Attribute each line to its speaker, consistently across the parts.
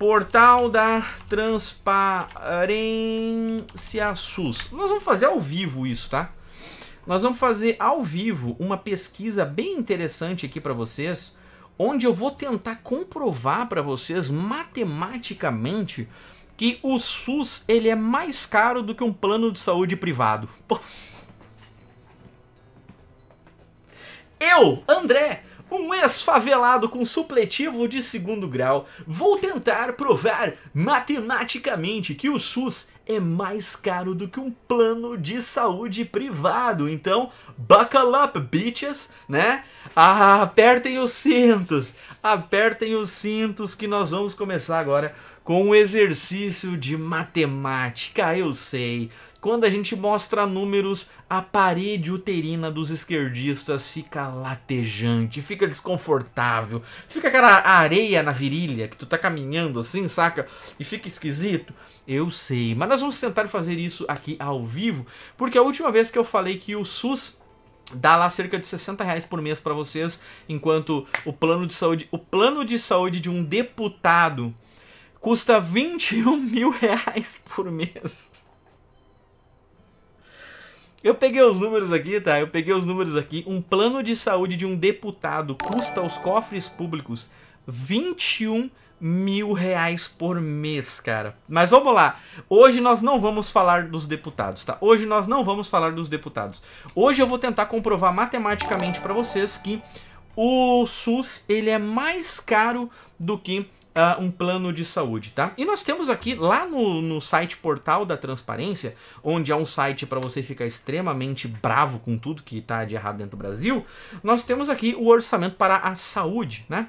Speaker 1: Portal da Transparência SUS. Nós vamos fazer ao vivo isso, tá? Nós vamos fazer ao vivo uma pesquisa bem interessante aqui para vocês, onde eu vou tentar comprovar para vocês matematicamente que o SUS ele é mais caro do que um plano de saúde privado. Eu, André, um ex-favelado com supletivo de segundo grau, vou tentar provar matematicamente que o SUS é mais caro do que um plano de saúde privado. Então, buckle up, bitches, né? Ah, apertem os cintos, apertem os cintos que nós vamos começar agora com um exercício de matemática. Eu sei, quando a gente mostra números, a parede uterina dos esquerdistas fica latejante, fica desconfortável, fica aquela areia na virilha que tu tá caminhando assim, saca? E fica esquisito. Eu sei, mas nós vamos tentar fazer isso aqui ao vivo, porque a última vez que eu falei que o SUS dá lá cerca de 60 reais por mês para vocês, enquanto o plano de saúde, o plano de saúde de um deputado custa 21 mil reais por mês. Eu peguei os números aqui, tá? Eu peguei os números aqui. Um plano de saúde de um deputado custa aos cofres públicos 21 mil reais por mês, cara. Mas vamos lá. Hoje nós não vamos falar dos deputados, tá? Hoje nós não vamos falar dos deputados. Hoje eu vou tentar comprovar matematicamente para vocês que o SUS ele é mais caro do que uh, um plano de saúde, tá? E nós temos aqui, lá no, no site portal da transparência, onde é um site para você ficar extremamente bravo com tudo que está de errado dentro do Brasil, nós temos aqui o orçamento para a saúde, né?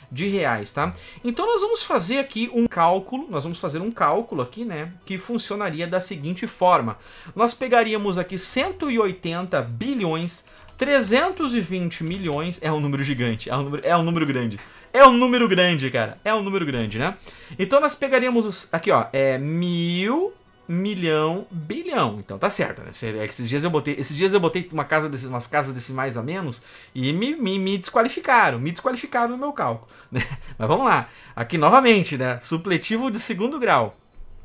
Speaker 1: de reais, tá? Então nós vamos fazer aqui um cálculo, nós vamos fazer um cálculo aqui, né, que funcionaria da seguinte forma. Nós pegaríamos aqui 180 bilhões 320 milhões é um número gigante, é um número, é um número grande. É um número grande, cara. É um número grande, né? Então nós pegaríamos aqui, ó, é mil milhão, bilhão. Então tá certo, né? É esses dias eu botei, esses dias eu botei uma casa desses, umas casas desses mais a menos e me, me, me, desqualificaram, me desqualificaram no meu cálculo, né? Mas vamos lá. Aqui novamente, né? Supletivo de segundo grau.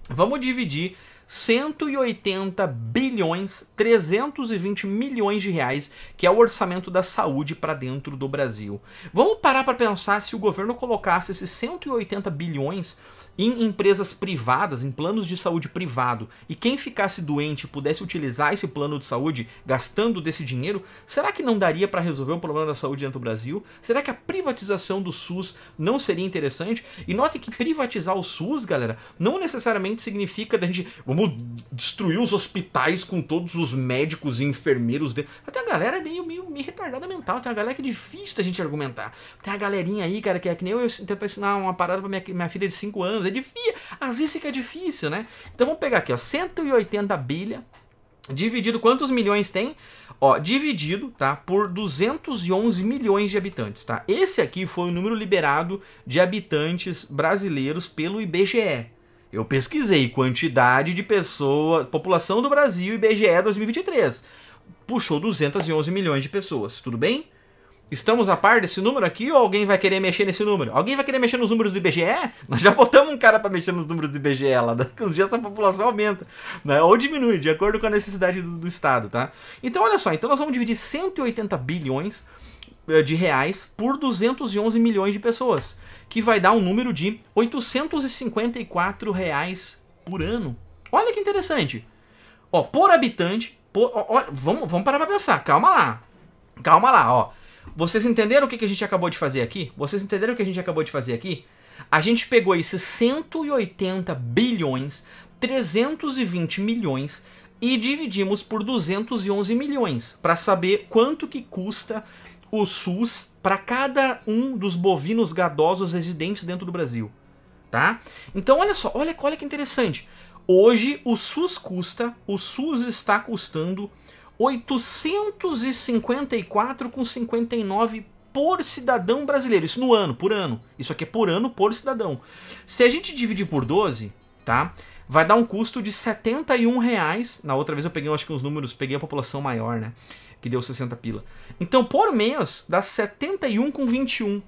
Speaker 1: Vamos dividir 180 bilhões 320 milhões de reais, que é o orçamento da saúde para dentro do Brasil. Vamos parar para pensar se o governo colocasse esses 180 bilhões em empresas privadas, em planos de saúde privado, e quem ficasse doente pudesse utilizar esse plano de saúde gastando desse dinheiro, será que não daria para resolver o problema da saúde dentro do Brasil? Será que a privatização do SUS não seria interessante? E note que privatizar o SUS, galera, não necessariamente significa da gente vamos destruir os hospitais com todos os médicos e enfermeiros. De... Até a galera é meio, meio, meio retardada mental, tem a galera que é difícil da gente argumentar. Tem a galerinha aí, cara, que é que nem eu, eu tentar ensinar uma parada pra minha, minha filha de 5 anos. É difícil. Às vezes fica difícil, né? Então vamos pegar aqui, ó. 180 bilha dividido quantos milhões tem? Ó, dividido, tá? Por 211 milhões de habitantes, tá? Esse aqui foi o número liberado de habitantes brasileiros pelo IBGE. Eu pesquisei quantidade de pessoas, população do Brasil IBGE 2023. Puxou 211 milhões de pessoas, tudo bem? Estamos a par desse número aqui ou alguém vai querer mexer nesse número? Alguém vai querer mexer nos números do IBGE? Nós já botamos um cara para mexer nos números do IBGE lá, daqui né? uns dias essa população aumenta, né? Ou diminui, de acordo com a necessidade do, do Estado, tá? Então, olha só, então nós vamos dividir 180 bilhões eh, de reais por 211 milhões de pessoas, que vai dar um número de 854 reais por ano. Olha que interessante. Ó, por habitante, por, ó, ó, vamos, vamos parar pra pensar, calma lá. Calma lá, ó. Vocês entenderam o que, a gente acabou de fazer aqui? Vocês entenderam o que a gente acabou de fazer aqui? A gente pegou esses 180 bilhões, 320 milhões e dividimos por 211 milhões para saber quanto que custa o SUS para cada um dos bovinos gadosos residentes dentro do Brasil, tá? Então olha só, olha, olha que interessante. Hoje o SUS custa, o SUS está custando 854,59 por cidadão brasileiro. Isso no ano, por ano. Isso aqui é por ano, por cidadão. Se a gente dividir por 12, tá? Vai dar um custo de 71 reais. Na outra vez eu peguei, eu acho que uns números, peguei a população maior, né? Que deu 60 pila. Então, por mês, dá 71 com 21.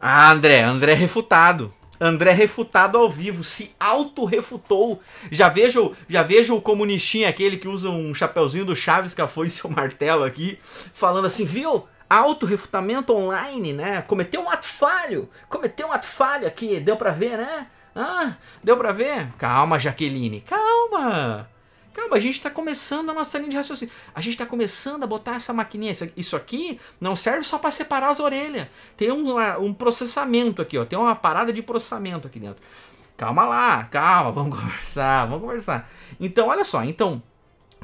Speaker 1: Ah, André, André é refutado. André refutado ao vivo, se auto-refutou. Já vejo, já vejo o comunistinho aquele que usa um chapeuzinho do Chaves que foi seu martelo aqui, falando assim, viu? Auto-refutamento online, né? Cometeu um ato falho, cometeu um ato falho aqui, deu pra ver, né? Ah, deu pra ver? Calma, Jaqueline, calma! Calma, a gente está começando a nossa linha de raciocínio. A gente está começando a botar essa maquininha. Isso aqui não serve só para separar as orelhas. Tem um, ah, um processamento aqui, ó. Tem uma parada de processamento aqui dentro. Calma lá, calma, vamos conversar, vamos conversar. Então, olha só, então,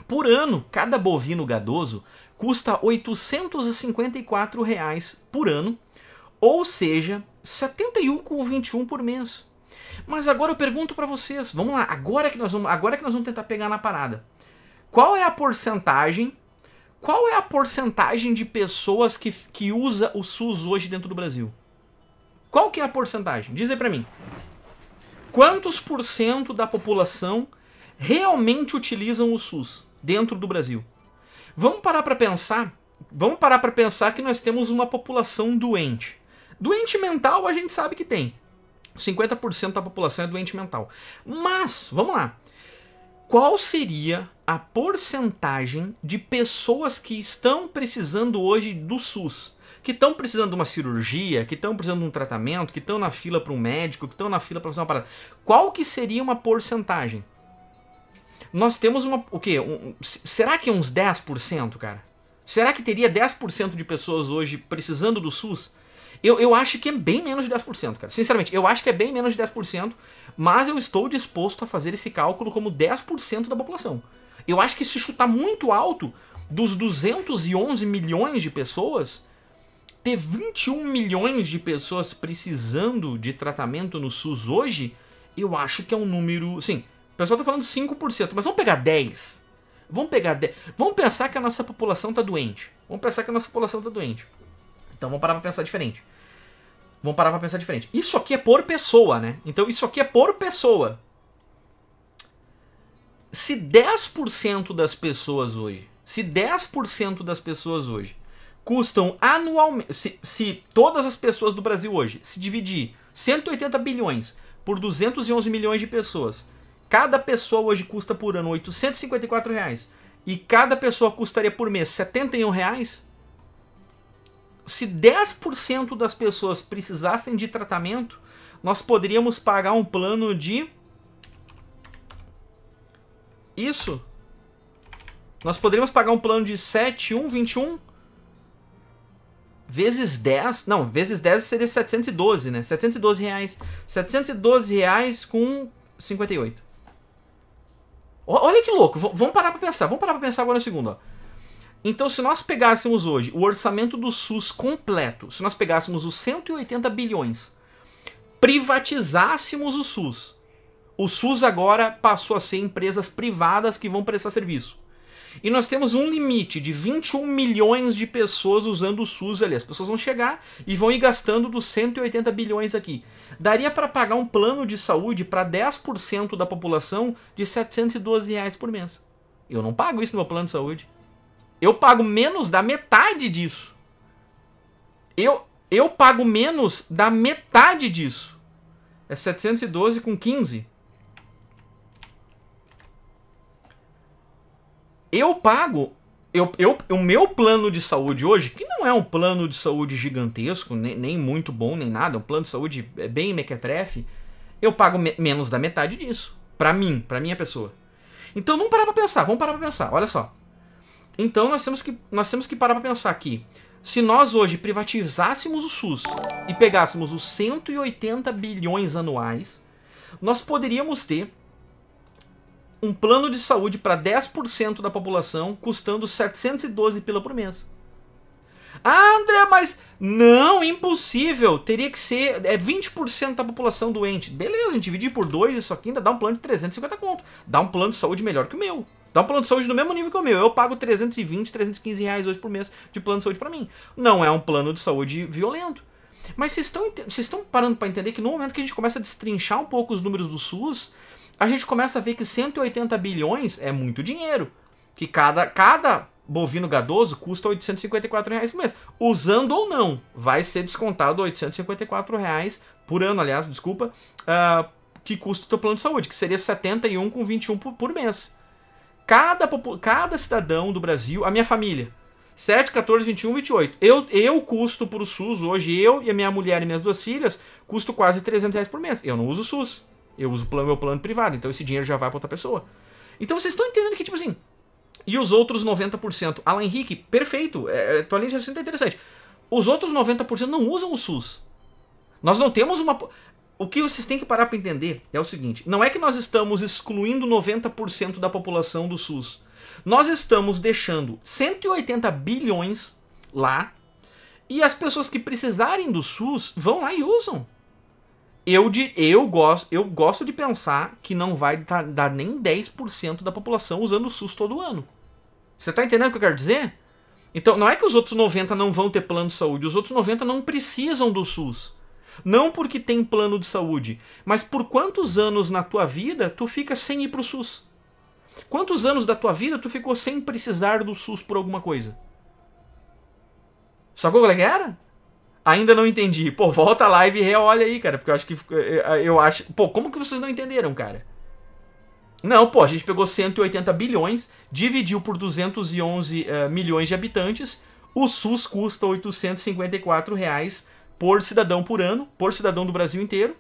Speaker 1: por ano, cada bovino gadoso custa R$ 854 reais por ano, ou seja, R$ 71,21 por mês. Mas agora eu pergunto para vocês, vamos lá, agora que nós vamos, agora que nós vamos tentar pegar na parada. Qual é a porcentagem? Qual é a porcentagem de pessoas que, que usa o SUS hoje dentro do Brasil? Qual que é a porcentagem? Diz aí para mim. Quantos por cento da população realmente utilizam o SUS dentro do Brasil? Vamos parar para pensar vamos parar para pensar que nós temos uma população doente. Doente mental a gente sabe que tem. 50% da população é doente mental. Mas, vamos lá. Qual seria a porcentagem de pessoas que estão precisando hoje do SUS? Que estão precisando de uma cirurgia, que estão precisando de um tratamento, que estão na fila para um médico, que estão na fila para fazer uma parada. Qual que seria uma porcentagem? Nós temos uma. O quê? Um, será que é uns 10%, cara? Será que teria 10% de pessoas hoje precisando do SUS? Eu, eu acho que é bem menos de 10%, cara. Sinceramente, eu acho que é bem menos de 10%, mas eu estou disposto a fazer esse cálculo como 10% da população. Eu acho que se chutar muito alto, dos 211 milhões de pessoas, ter 21 milhões de pessoas precisando de tratamento no SUS hoje, eu acho que é um número. Sim, o pessoal tá falando 5%, mas vamos pegar 10%. Vamos pegar 10. Vamos pensar que a nossa população tá doente. Vamos pensar que a nossa população tá doente. Então vamos parar pra pensar diferente. Vamos parar pra pensar diferente. Isso aqui é por pessoa, né? Então isso aqui é por pessoa. Se 10% das pessoas hoje, se 10% das pessoas hoje custam anualmente, se, se todas as pessoas do Brasil hoje se dividir 180 bilhões por 211 milhões de pessoas, cada pessoa hoje custa por ano 854 reais e cada pessoa custaria por mês 71 reais, se 10% das pessoas precisassem de tratamento, nós poderíamos pagar um plano de. Isso? Nós poderíamos pagar um plano de 7, 1, 21 vezes 10, não, vezes 10 seria 712, né? 712 reais. 712 reais com 58. O, olha que louco, v vamos parar pra pensar, vamos parar pra pensar agora um segundo, ó. Então, se nós pegássemos hoje o orçamento do SUS completo, se nós pegássemos os 180 bilhões, privatizássemos o SUS, o SUS agora passou a ser empresas privadas que vão prestar serviço. E nós temos um limite de 21 milhões de pessoas usando o SUS ali. As pessoas vão chegar e vão ir gastando dos 180 bilhões aqui. Daria para pagar um plano de saúde para 10% da população de 712 reais por mês. Eu não pago isso no meu plano de saúde. Eu pago menos da metade disso. Eu, eu pago menos da metade disso. É 712 com 15. Eu pago. Eu, eu, o meu plano de saúde hoje, que não é um plano de saúde gigantesco, nem, nem muito bom, nem nada, é um plano de saúde é bem mequetrefe, eu pago me menos da metade disso. Pra mim, pra minha pessoa. Então vamos parar pra pensar, vamos parar pra pensar. Olha só. Então nós temos que, nós temos que parar para pensar aqui. Se nós hoje privatizássemos o SUS e pegássemos os 180 bilhões anuais, nós poderíamos ter um plano de saúde para 10% da população custando 712 pila por mês. Ah, André, mas não, impossível. Teria que ser é 20% da população doente. Beleza, a gente dividir por dois isso aqui ainda dá um plano de 350 conto. Dá um plano de saúde melhor que o meu. Dá então, um plano de saúde no mesmo nível que o meu. Eu pago 320, 315 reais hoje por mês de plano de saúde para mim. Não é um plano de saúde violento. Mas vocês estão, vocês estão parando para entender que no momento que a gente começa a destrinchar um pouco os números do SUS, a gente começa a ver que 180 bilhões é muito dinheiro. Que cada, cada bovino gadoso custa 854 reais por mês. Usando ou não, vai ser descontado 854 reais por ano, aliás, desculpa, uh, que custa o teu plano de saúde, que seria 71,21 por, por mês cada, cada cidadão do Brasil, a minha família. 7, 14, 21, 28. Eu, eu custo para o SUS hoje, eu e a minha mulher e minhas duas filhas, custo quase 300 reais por mês. Eu não uso o SUS. Eu uso o plano, meu plano privado. Então esse dinheiro já vai para outra pessoa. Então vocês estão entendendo que, tipo assim. E os outros 90%? Alan Henrique, perfeito. É, é, tua linha de raciocínio é interessante. Os outros 90% não usam o SUS. Nós não temos uma. O que vocês têm que parar para entender é o seguinte: não é que nós estamos excluindo 90% da população do SUS. Nós estamos deixando 180 bilhões lá e as pessoas que precisarem do SUS vão lá e usam. Eu, de, eu, gosto, eu gosto de pensar que não vai dar nem 10% da população usando o SUS todo ano. Você está entendendo o que eu quero dizer? Então, não é que os outros 90 não vão ter plano de saúde, os outros 90 não precisam do SUS. Não porque tem plano de saúde, mas por quantos anos na tua vida tu fica sem ir pro SUS? Quantos anos da tua vida tu ficou sem precisar do SUS por alguma coisa? Sacou qual é que era? Ainda não entendi. Pô, volta a live e reolha aí, cara, porque eu acho que eh, eh, eu acho, pô, como que vocês não entenderam, cara? Não, pô, a gente pegou 180 bilhões, dividiu por 211 uh, eh, milhões de habitantes, o SUS custa 854 reais por cidadão por ano, por cidadão do Brasil inteiro.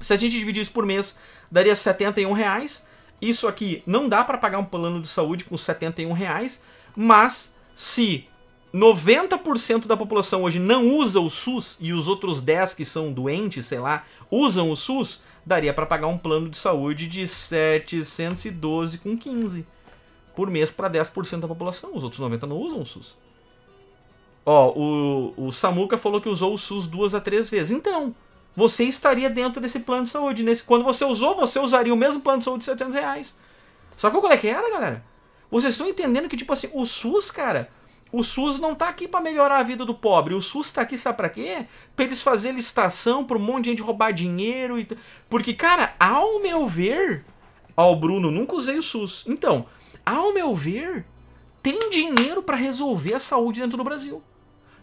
Speaker 1: Se a gente dividir isso por mês, daria 71 reais. Isso aqui não dá para pagar um plano de saúde com 71 reais, mas se 90% da população hoje não usa o SUS e os outros 10 que são doentes, sei lá, usam o SUS, daria para pagar um plano de saúde de 712,15 por mês para 10% da população. Os outros 90 não usam o SUS. Ó, o, o Samuca falou que usou o SUS duas a três vezes. Então, você estaria dentro desse plano de saúde. Nesse, quando você usou, você usaria o mesmo plano de saúde de 700 reais. que qual é que era, galera? Vocês estão entendendo que, tipo assim, o SUS, cara, o SUS não tá aqui para melhorar a vida do pobre. O SUS tá aqui, sabe pra quê? Pra eles fazerem licitação, pra um monte de gente roubar dinheiro. E... Porque, cara, ao meu ver. Ó, o Bruno, nunca usei o SUS. Então, ao meu ver, tem dinheiro para resolver a saúde dentro do Brasil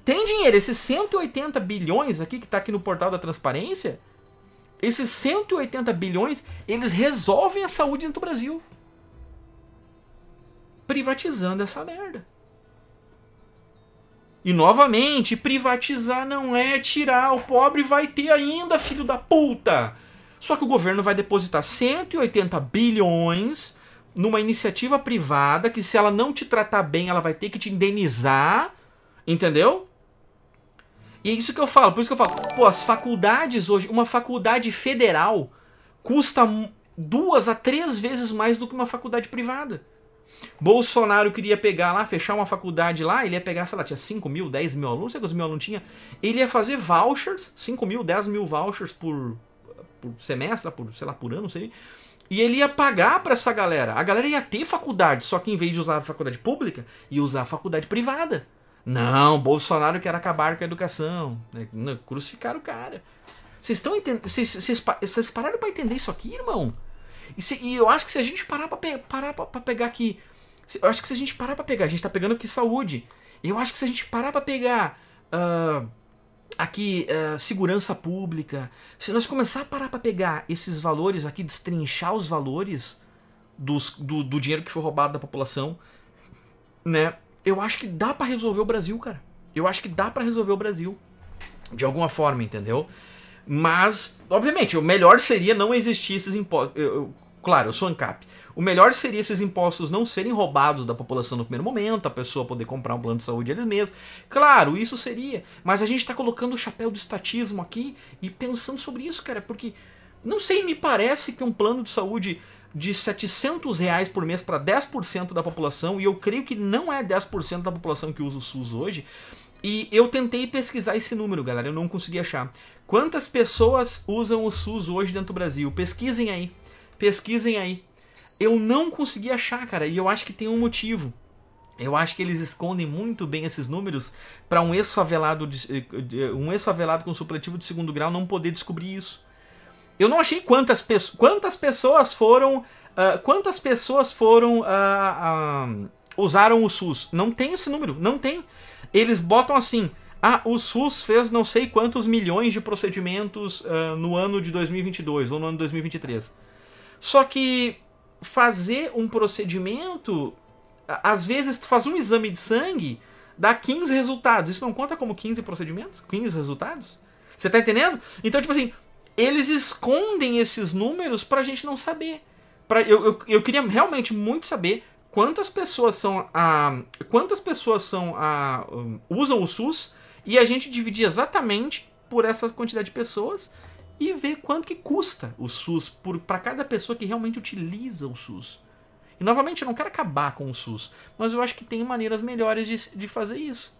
Speaker 1: tem dinheiro. Esses 180 bilhões aqui, que está aqui no portal da transparência, esses 180 bilhões, eles resolvem a saúde dentro do Brasil. Privatizando essa merda. E novamente, privatizar não é tirar, o pobre vai ter ainda, filho da puta. Só que o governo vai depositar 180 bilhões numa iniciativa privada que se ela não te tratar bem, ela vai ter que te indenizar, entendeu? E é isso que eu falo, por isso que eu falo, pô, as faculdades hoje, uma faculdade federal custa duas a três vezes mais do que uma faculdade privada. Bolsonaro queria pegar lá, fechar uma faculdade lá, ele ia pegar, sei lá, tinha 5 mil, 10 mil alunos, não sei quantos mil alunos tinha. Ele ia fazer vouchers, 5 mil, 10 mil vouchers por, por semestre, por, sei lá, por ano, não sei. E ele ia pagar para essa galera. A galera ia ter faculdade, só que em vez de usar a faculdade pública, ia usar a faculdade privada. Não, Bolsonaro quer acabar com a educação. Né? Crucificaram o cara. Vocês estão entendendo. Vocês pararam para entender isso aqui, irmão? E, se, e, eu acho que se a gente parar pra, pe parar pra, pra pegar aqui. Se, eu acho que se a gente parar pra pegar, a gente tá pegando aqui saúde. Eu acho que se a gente parar pra pegar. Uh, aqui, uh, segurança pública. Se nós começar a parar pra pegar esses valores aqui, destrinchar os valores dos, do, do dinheiro que foi roubado da população, né? eu acho que dá para resolver o Brasil, cara. Eu acho que dá para resolver o Brasil. De alguma forma, entendeu? Mas, obviamente, o melhor seria não existir esses impostos. claro, eu sou ANCAP. O melhor seria esses impostos não serem roubados da população no primeiro momento, a pessoa poder comprar um plano de saúde eles mesmos. Claro, isso seria. Mas a gente está colocando o chapéu do estatismo aqui e pensando sobre isso, cara, porque não sei, me parece que um plano de saúde de 700 reais por mês para 10% da população, e eu creio que não é 10% da população que usa o SUS hoje. E eu tentei pesquisar esse número, galera, eu não consegui achar. Quantas pessoas usam o SUS hoje dentro do Brasil? Pesquisem aí. Pesquisem aí. Eu não consegui achar, cara, e eu acho que tem um motivo. Eu acho que eles escondem muito bem esses números para um ex-favelado eh, um ex-favelado com supletivo de segundo grau não poder descobrir isso. Eu não achei quantas, pe quantas pessoas foram. Uh, quantas pessoas foram. Uh, uh, usaram o SUS? Não tem esse número, não tem. Eles botam assim. Ah, o SUS fez não sei quantos milhões de procedimentos no ano de 2022 ou no ano de 2023. Só que fazer um procedimento, às vezes tu faz um exame de sangue, dá 15 resultados. Isso não conta como 15 procedimentos? 15 resultados? Você tá entendendo? Então, tipo assim, eles escondem esses números pra gente não saber. Pra, eu, eu, eu queria realmente muito saber quantas pessoas são a. Quantas pessoas são a. usam o SUS e a gente dividir exatamente por essa quantidade de pessoas e ver quanto que custa o SUS para cada pessoa que realmente utiliza o SUS. E novamente, eu não quero acabar com o SUS, mas eu acho que tem maneiras melhores de, de fazer isso.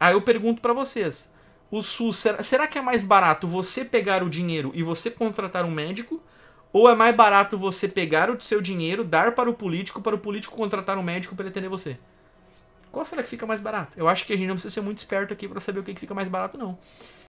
Speaker 1: Aí eu pergunto para vocês, o SUS. Será, será que é mais barato você pegar o dinheiro e você contratar um médico? Ou é mais barato você pegar o seu dinheiro, dar para o político, para o político contratar um médico para ele atender você? Qual será que fica mais barato? Eu acho que a gente não precisa ser muito esperto aqui para saber o que, que fica mais barato, não.